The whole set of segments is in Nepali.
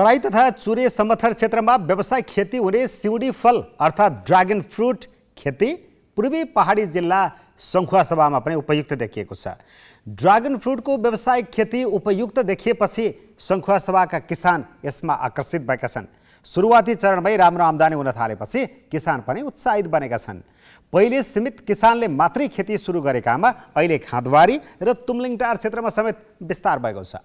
तराई तथा चुरे समथर क्षेत्रमा व्यवसाय खेती हुने सिउडी फल अर्थात् ड्रागन फ्रुट खेती पूर्वी पहाडी जिल्ला सभामा पनि उपयुक्त देखिएको छ ड्रागन फ्रुटको व्यवसायिक खेती उपयुक्त देखिएपछि सभाका किसान यसमा आकर्षित भएका छन् सुरुवाती चरणमै राम्रो आम्दानी हुन थालेपछि किसान पनि उत्साहित बनेका छन् पहिले सीमित किसानले मात्रै खेती सुरु गरेकामा अहिले खाँदवारी र तुम्लिङटार क्षेत्रमा समेत विस्तार भएको छ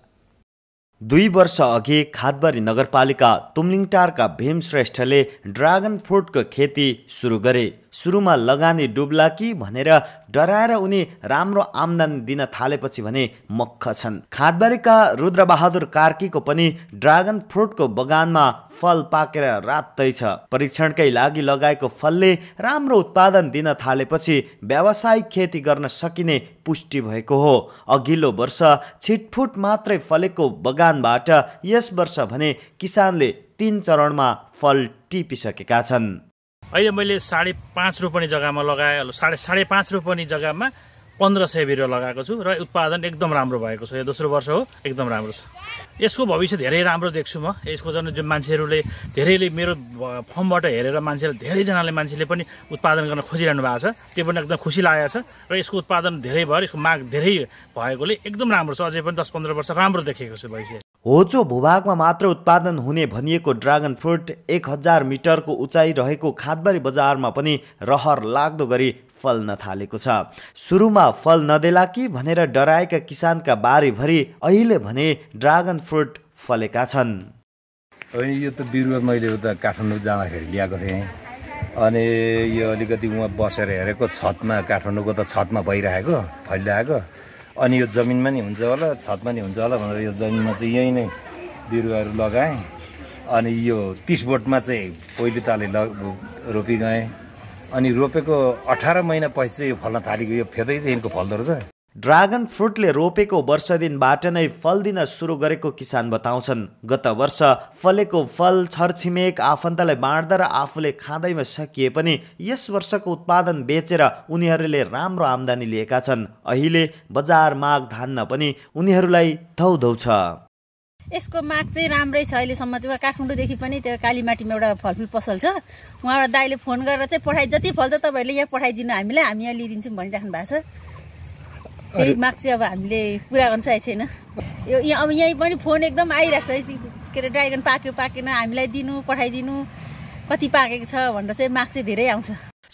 दुई वर्ष अघि खादबारी नगरपालिका तुम्लिङटारका भीम श्रेष्ठले ड्रागन फ्रुटको खेती सुरु गरे सुरुमा लगानी डुब्ला कि भनेर डराएर उनी राम्रो आमदानी दिन थालेपछि भने मख छन् खादबारीका रुद्रबहादुर कार्कीको पनि ड्रागन फ्रुटको बगानमा फल पाकेर रातै छ परीक्षणकै लागि लगाएको फलले राम्रो उत्पादन दिन थालेपछि व्यावसायिक खेती गर्न सकिने पुष्टि भएको हो अघिल्लो वर्ष छिटफुट मात्रै फलेको बगानबाट यस वर्ष भने किसानले तिन चरणमा फल टिपिसकेका छन् अहिले मैले साढे पाँच रोपनी जग्गामा लगाएँ साढे साढे पाँच रोपनी जग्गामा पन्ध्र सय बिरुवा लगाएको छु र उत्पादन एकदम राम्रो भएको छ यो दोस्रो वर्ष हो एकदम राम्रो छ यसको भविष्य धेरै राम्रो देख्छु म यसको जन जो मान्छेहरूले धेरैले मेरो फर्मबाट हेरेर मान्छेले धेरैजनाले मान्छेले पनि उत्पादन गर्न खोजिरहनु भएको छ त्यो पनि एकदम खुसी लागेको छ र यसको उत्पादन धेरै भयो यसको माग धेरै भएकोले एकदम राम्रो छ अझै पनि दस पन्ध्र वर्ष राम्रो देखेको छु भविष्य होचो भूभागमा मात्र उत्पादन हुने भनिएको ड्रागन फ्रुट एक हजार मिटरको उचाइ रहेको खादबारी बजारमा पनि रहर लाग्दो गरी फल्न थालेको छ सुरुमा फल नदेला कि भनेर डराएका किसानका बारीभरि अहिले भने ड्रागन फ्रुट फलेका छन् यो त बिरुवा मैले उता काठमाडौँ जाँदाखेरि ल्याएको थिएँ अनि यो अलिकति उहाँ बसेर हेरेको छतमा काठमाडौँको त छतमा भइरहेको फैलिरहेको अनि यो जमिनमा नि हुन्छ होला छतमा नि हुन्छ होला भनेर यो जमिनमा चाहिँ यहीँ नै बिरुवाहरू लगाएँ अनि यो तिस बोटमा चाहिँ पहिले ताले ल रोपिगएँ अनि रोपेको अठार महिनापछि चाहिँ यो फल्न थालेको यो फेदैदेखिको फल्दो रहेछ ड्रागन फ्रुटले रोपेको वर्षदिनबाट नै फल दिन सुरु गरेको किसान बताउँछन् गत वर्ष फलेको फल छरछिमेक आफन्तलाई बाँड्दा र आफूले खाँदैमा सकिए पनि यस वर्षको उत्पादन बेचेर उनीहरूले राम्रो आम्दानी लिएका छन् अहिले बजार माग धान्न पनि उनीहरूलाई धौधौ छ यसको माग चाहिँ राम्रै छ अहिलेसम्म चाहिँ काठमाडौँदेखि पनि त्यो कालीमाटीमा एउटा फलफुल पसल छ उहाँबाट दाइले फोन गरेर चाहिँ पठाइ जति फल्छ तपाईँहरूले यहाँ पठाइदिनु हामीलाई हामी यहाँ लिइदिन्छौँ भनिराख्नु भएको छ त्यही माग चाहिँ अब हामीले पुरा गर्न सकेको छैन यो यहाँ अब यहीँ पनि फोन एकदम आइरहेको छ के अरे ड्रागन पाक्यो पाकेन हामीलाई दिनु पठाइदिनु कति पाकेको छ भनेर चाहिँ माग चाहिँ धेरै आउँछ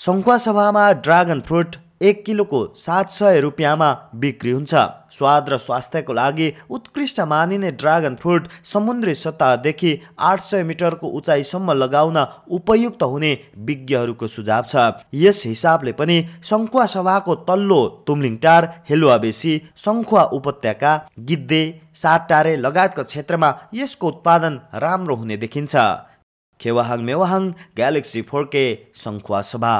सङ्खुवा सभामा ड्रागन फ्रुट एक किलोको सात सय रुपियाँमा बिक्री हुन्छ स्वाद र स्वास्थ्यको लागि उत्कृष्ट मानिने ड्रागन फ्रुट समुद्री सतहदेखि आठ सय मिटरको उचाइसम्म लगाउन उपयुक्त हुने विज्ञहरूको सुझाव छ यस हिसाबले पनि सङ्खुवा सभाको तल्लो हेलुवा हेलुवाबेसी सङ्खुवा उपत्यका गिद्धे टारे लगायतका क्षेत्रमा यसको उत्पादन राम्रो हुने देखिन्छ खेवाहाङ मेवाहाङ ग्यालेक्सी फोर्के सङ्खुवा सभा